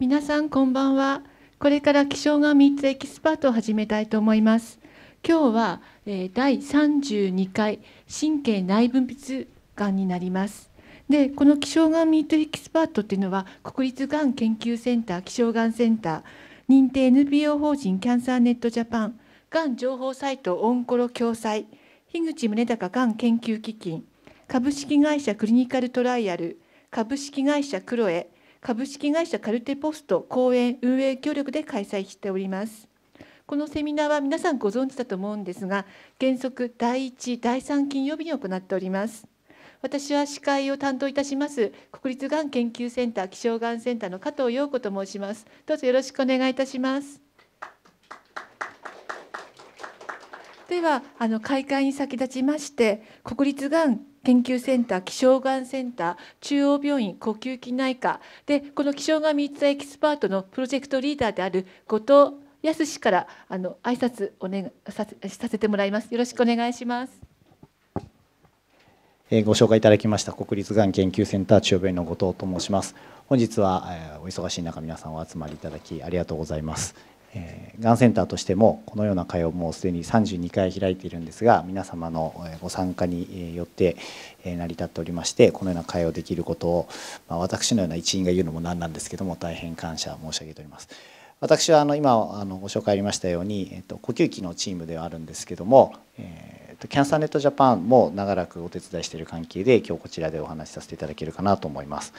皆さんこんばんはこれから気象が3つエキスパートを始めたいと思います今日は、え第32回神経内分泌がんになりますでこの気象がんミートエキスパートっていうのは国立がん研究センター気象がんセンター認定 NPO 法人キャンサーネットジャパンがん情報サイトオンコロ共催樋口宗隆がん研究基金株式会社クリニカルトライアル株式会社クロエ株式会社カルテポスト講演運営協力で開催しております。このセミナーは皆さんご存知だと思うんですが、原則第1、第3金曜日に行っております。私は司会を担当いたします国立がん研究センター気象がんセンターの加藤陽子と申します。どうぞよろしくお願いいたします。ではあの開会に先立ちまして国立がん研究センター気象がんセンター中央病院呼吸器内科でこの気象がん3つエキスパートのプロジェクトリーダーである後藤康氏からあの挨拶お願ささせてもらいます。よろしくお願いします。ご紹介いただきました国立がん研究センター中央病院の後藤と申します。本日はお忙しい中皆さんお集まりいただきありがとうございます。えがんセンターとしてもこのような会をもうすでに32回開いているんですが皆様のご参加によって成り立っておりましてこのような会をできることを、まあ、私のような一員が言うのも何なんですけども大変感謝申し上げております。私はあの今あのご紹介ありましたように、えっと、呼吸器のチームではあるんですけども、えー、とキャンサーネットジャパンも長らくお手伝いしている関係で今日こちらでお話しさせていただけるかなと思います。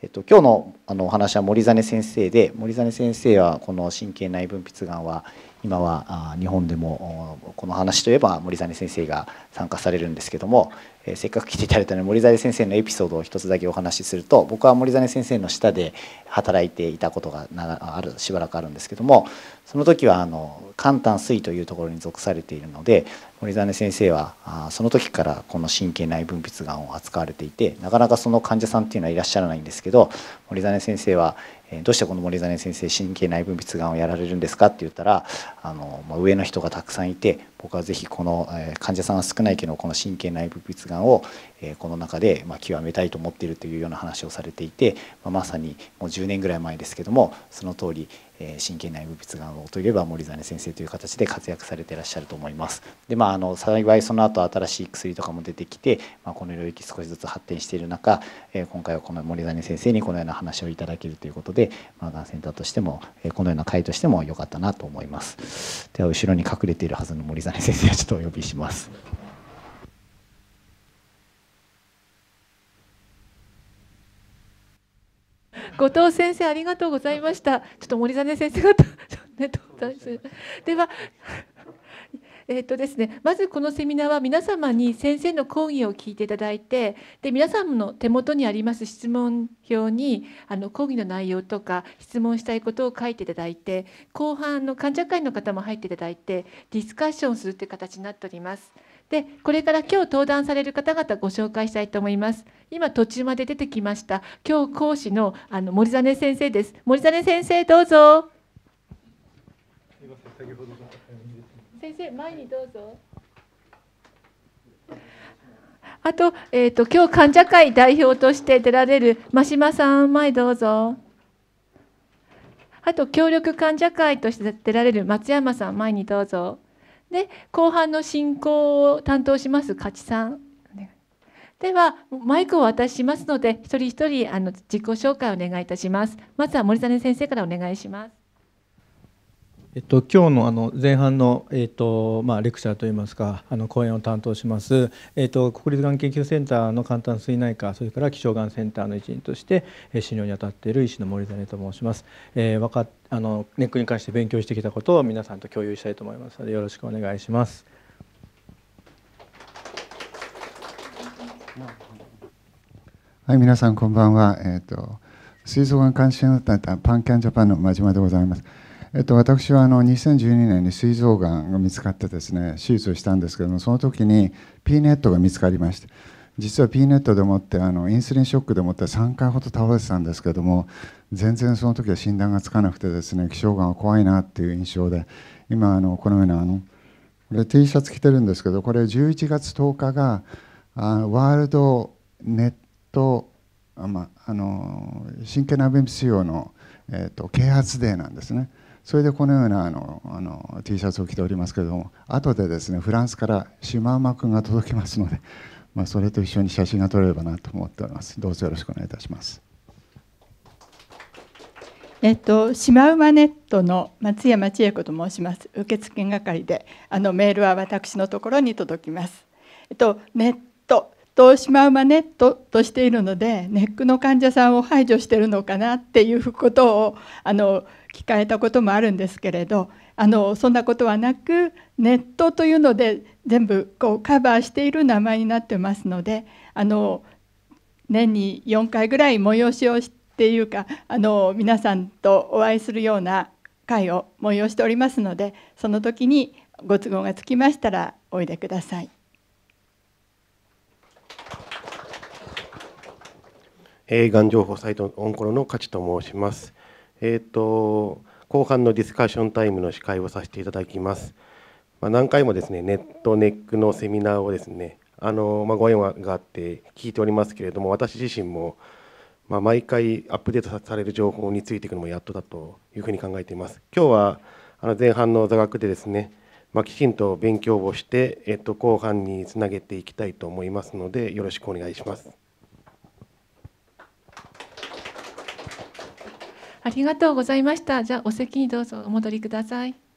えっと、今日のあのお話は森実先生で森実先生はこの神経内分泌がんは今は日本でもこの話といえば森実先生が参加されるんですけども、えー、せっかく来ていただいたので森実先生のエピソードを一つだけお話しすると僕は森実先生の下で働いていたことがあるしばらくあるんですけどもその時はあの肝胆水というところに属されているので森実先生はその時からこの神経内分泌がんを扱われていてなかなかその患者さんっていうのはいらっしゃらないんですけど森実先生はどうしてこの森実先生神経内分泌がんをやられるんですかって言ったらあの、ま上の人がたくさんいて僕はぜひこの、え患者さんは少ないけどこの神経内分泌がんを、えこの中で、ま極めたいと思っているというような話をされていて、ままさにもう10年ぐらい前ですけどもその通り、神経内分泌がんをといえば森実先生という形で活躍されてらっしゃると思います。でまあ、あの幸いその後新しい薬とかも出てきて、まあ、この領域少しずつ発展している中、え今回はこの森実先生にこのような話をいただけるということで、まあ、がんセンターとしても、えこのような会としても良かったなと思います。では後ろに隠れているはずの森実先生をちょっとお呼びします。後藤先生ありがとうございました。ちょっと森真先生方、ね、では。えっとですね、まずこのセミナーは皆様に先生の講義を聞いていただいてで皆さんの手元にあります質問表にあの講義の内容とか質問したいことを書いていただいて後半の患者会の方も入っていただいてディスカッションするという形になっております。でこれから今日登壇される方々ご紹介したいと思います今途中まで出てきました今日講師のあの森実先生です森実先生どうぞ先生前にどうぞあと,、えーと今日患者会代表として出られる真島さん前どうぞあと協力患者会として出られる松山さん前にどうぞ。で後半の進行を担当します勝さんではマイクを渡しますので一人一人あの自己紹介をお願いいたしますまずは森谷先生からお願いしますえっと、今日のあの前半の、えっとまあ、レクチャーといいますかあの講演を担当します、えっと、国立がん研究センターの簡単水内科それから気象がんセンターの一員として診療に当たっている医師の森谷と申します、えー、かあのネックに関して勉強してきたことを皆さんと共有したいと思いますのでよろしくお願いします。はい、皆さんこんばんは。えっ、ー、と、膵臓がん関心を訴えたパンキャンジャパンの真島でございます。えっと、私はあの2012年に膵臓がんが見つかってですね手術をしたんですけどもその時に P ネットが見つかりました実は P ネットでもってあのインスリンショックでもって3回ほど倒れてたんですけども全然その時は診断がつかなくてですね気象がんは怖いなっていう印象で今あのこのようなあのこれ T シャツ着てるんですけどこれ11月10日があワールドネットあ、まあの神経内分泌腫瘍の、えっと啓発デーなんですね。それでこのようなあのあの T シャツを着ておりますけれども後でですねフランスからシマウマ君が届きますので、まあ、それと一緒に写真が撮れればなと思っておりますどうぞよろしくお願いいたします。えっと、シマウマネットの松山千恵子と申します受付係であのメールは私のところに届きます。えっと、ネットとシマウマネットとしているのでネックの患者さんを排除してるのかなっていうことをあの聞かれたこともあるんですけれどあのそんなことはなくネットというので全部こうカバーしている名前になってますのであの年に4回ぐらい催しをしていうかあの皆さんとお会いするような会を催しておりますのでその時にご都合がつきましたらおいでください。えー、がん情報サイトオンコロの勝と申します。えっ、ー、と後半のディスカッションタイムの司会をさせていただきます。まあ、何回もですねネットネックのセミナーをですねあのまあ、ご縁があって聞いておりますけれども私自身もまあ、毎回アップデートされる情報についていくのもやっとだというふうに考えています。今日はあの前半の座学でですね、まあ、きちんと勉強をして、えっと、後半につなげていきたいと思いますのでよろしくお願いします。ありがとうございました。じゃあお席にどうぞお戻りください。